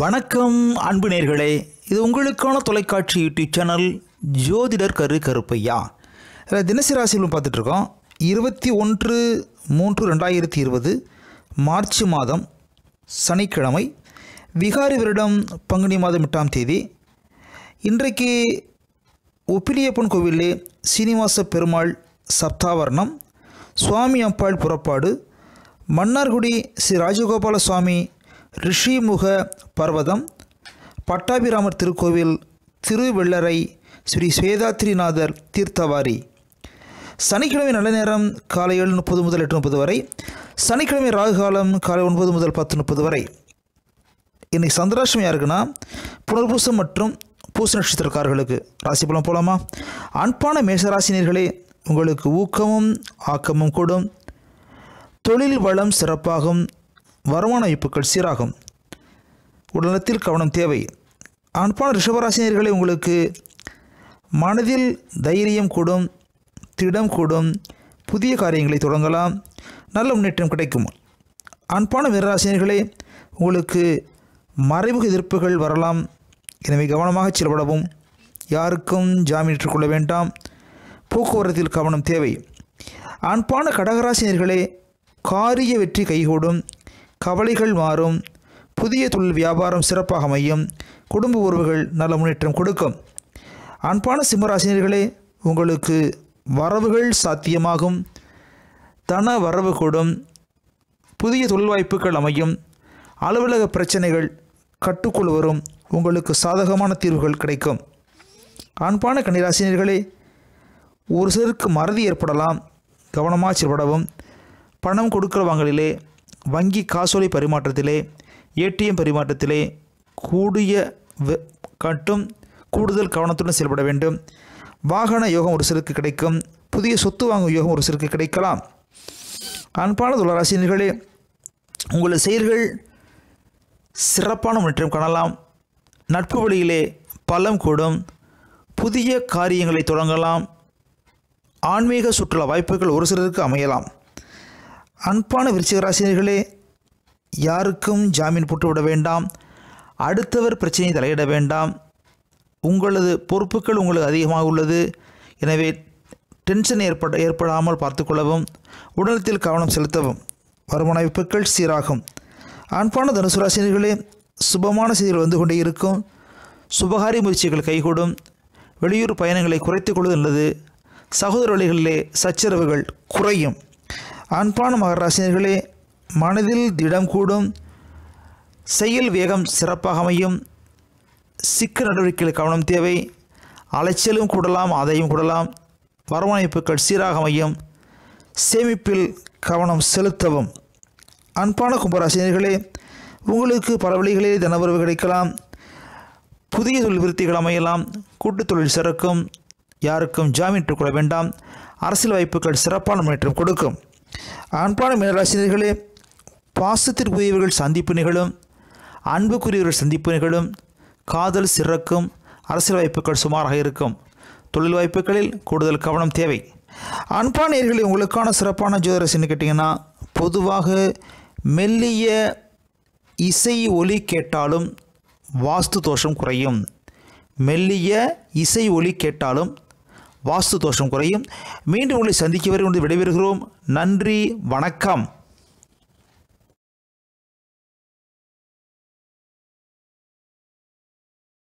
வணக்கம் அன்பு நேர்களே இது உங்களுக்கான தொலைக்காட்சி யூடியூப் சேனல் ஜோதிடர் கரு கருப்பையா அதில் தினசரி ராசிகளும் பார்த்துட்ருக்கோம் இருபத்தி ஒன்று மூன்று ரெண்டாயிரத்தி இருபது மார்ச் மாதம் சனிக்கிழமை விகாரி வருடம் பங்குனி மாதம் எட்டாம் தேதி இன்றைக்கு ஒப்பிலியப்பன் கோவிலே சீனிவாச பெருமாள் சப்தாவர்ணம் சுவாமி அப்பாள் புறப்பாடு மன்னார்குடி ஸ்ரீ ராஜகோபால சுவாமி ரிஷிமுக பர்வதம் பட்டாபிராமர் திருக்கோவில் திருவெள்ளரை ஸ்ரீ சுவேதாத்ரிநாதர் தீர்த்தவாரி சனிக்கிழமை நல்ல நேரம் காலை ஏழு முப்பது முதல் எட்டு முப்பது வரை சனிக்கிழமை ராகு காலம் காலை ஒன்பது முதல் பத்து முப்பது வரை இன்னைக்கு சந்திராஷ்டமி யாருக்குன்னா புனர்பூசம் மற்றும் பூச நட்சத்திரக்காரர்களுக்கு ராசி பலம் போலாமா அன்பான மேசராசினியர்களே உங்களுக்கு ஊக்கமும் ஆக்கமும் கூடும் தொழில் வளம் சிறப்பாகும் வருமான இப்புக்கள் சீராகும் உடல்நலத்தில் கவனம் தேவை அன்பான ரிஷபராசினியர்களை உங்களுக்கு மனதில் தைரியம் கூடும் திடம் கூடும் புதிய காரியங்களை தொடங்கலாம் நல்ல முன்னேற்றம் கிடைக்கும் அன்பான வீரராசினியர்களே உங்களுக்கு மறைமுக எதிர்ப்புகள் வரலாம் எனவே கவனமாக செயல்படவும் யாருக்கும் ஜாமீன் கொள்ள வேண்டாம் போக்குவரத்தில் கவனம் தேவை அன்பான கடகராசினியர்களே காரிய வெற்றி கைகூடும் கவலைகள் மாறும் புதிய தொழில் வியாபாரம் சிறப்பாக அமையும் குடும்ப உறவுகள் நல்ல முன்னேற்றம் கொடுக்கும் அன்பான சிம்மராசினியர்களே உங்களுக்கு வரவுகள் சாத்தியமாகும் தன வரவு கூடும் புதிய தொழில் வாய்ப்புகள் அமையும் அலுவலக பிரச்சனைகள் கட்டுக்குள் வரும் உங்களுக்கு சாதகமான தீர்வுகள் கிடைக்கும் அன்பான கன்னிராசினியர்களே ஒரு சிலருக்கு மறதி ஏற்படலாம் கவனமாக செயல்படவும் பணம் கொடுக்குறவங்களிலே வங்கி காசோலை பரிமாற்றத்திலே ஏடிஎம் பரிமாற்றத்திலே கூடிய கட்டும் கூடுதல் கவனத்துடன் செயல்பட வேண்டும் வாகன யோகம் ஒரு சிலருக்கு கிடைக்கும் புதிய சொத்து வாங்கும் யோகம் ஒரு சிலருக்கு கிடைக்கலாம் அன்பான துளராசினர்களே உங்களது செயல்கள் சிறப்பான முன்னேற்றம் காணலாம் நட்பு வழியிலே பலம் கூடும் புதிய காரியங்களை தொடங்கலாம் ஆன்மீக சுற்றுலா வாய்ப்புகள் ஒரு சிலருக்கு அமையலாம் அன்பான விருச்சிகராசினியர்களே யாருக்கும் ஜாமீன் போட்டு விட வேண்டாம் அடுத்தவர் பிரச்சனையை தலையிட வேண்டாம் உங்களது பொறுப்புகள் உங்களுக்கு அதிகமாக உள்ளது எனவே டென்ஷன் ஏற்பட ஏற்படாமல் பார்த்துக்கொள்ளவும் உடலத்தில் கவனம் செலுத்தவும் வருமான வாய்ப்புகள் சீராகும் அன்பான தனுசு ராசினியர்களே சுபமான செய்திகள் வந்து கொண்டே இருக்கும் சுபகாரி முயற்சிகள் கைகூடும் வெளியூர் பயணங்களை குறைத்து கொள்வது நல்லது சகோதர வழிகளிலே சச்சரவுகள் குறையும் அன்பான ராசினர்களே மனதில் திடம் கூடும் செயல் வேகம் சிறப்பாக அமையும் சிக்க நடவடிக்கைகள் கவனம் தேவை அலைச்சலும் கூடலாம் அதையும் கூடலாம் வரவணைப்புகள் சீராக அமையும் சேமிப்பில் கவனம் செலுத்தவும் அன்பான கும்பராசினியர்களே உங்களுக்கு பல வழிகளில் தனவரவு கிடைக்கலாம் புதிய தொழில் விருத்திகள் அமையலாம் கூட்டுத் தொழில் சிறக்கும் யாருக்கும் ஜாமீன் கொள்ள வேண்டாம் அரசியல் வாய்ப்புகள் சிறப்பான முன்னேற்றம் கொடுக்கும் அன்பான மீனராசினர்களே பாசத்திற்குரியவர்கள் சந்திப்பு நிகழும் அன்புக்குரியவர்கள் சந்திப்பு நிகழும் காதல் சிறக்கும் அரசியல் வாய்ப்புகள் சுமாராக இருக்கும் தொழில் வாய்ப்புகளில் கூடுதல் கவனம் தேவை அன்பானியர்களை உங்களுக்கான சிறப்பான ஜோதரசின்னு கேட்டிங்கன்னா பொதுவாக மெல்லிய இசை ஒலி கேட்டாலும் வாஸ்து தோஷம் குறையும் மெல்லிய இசை ஒலி கேட்டாலும் வாஸ்து தோஷம் குறையும் மீண்டும் உங்களை சந்திக்க வரை வந்து விடைபெறுகிறோம் நன்றி வணக்கம்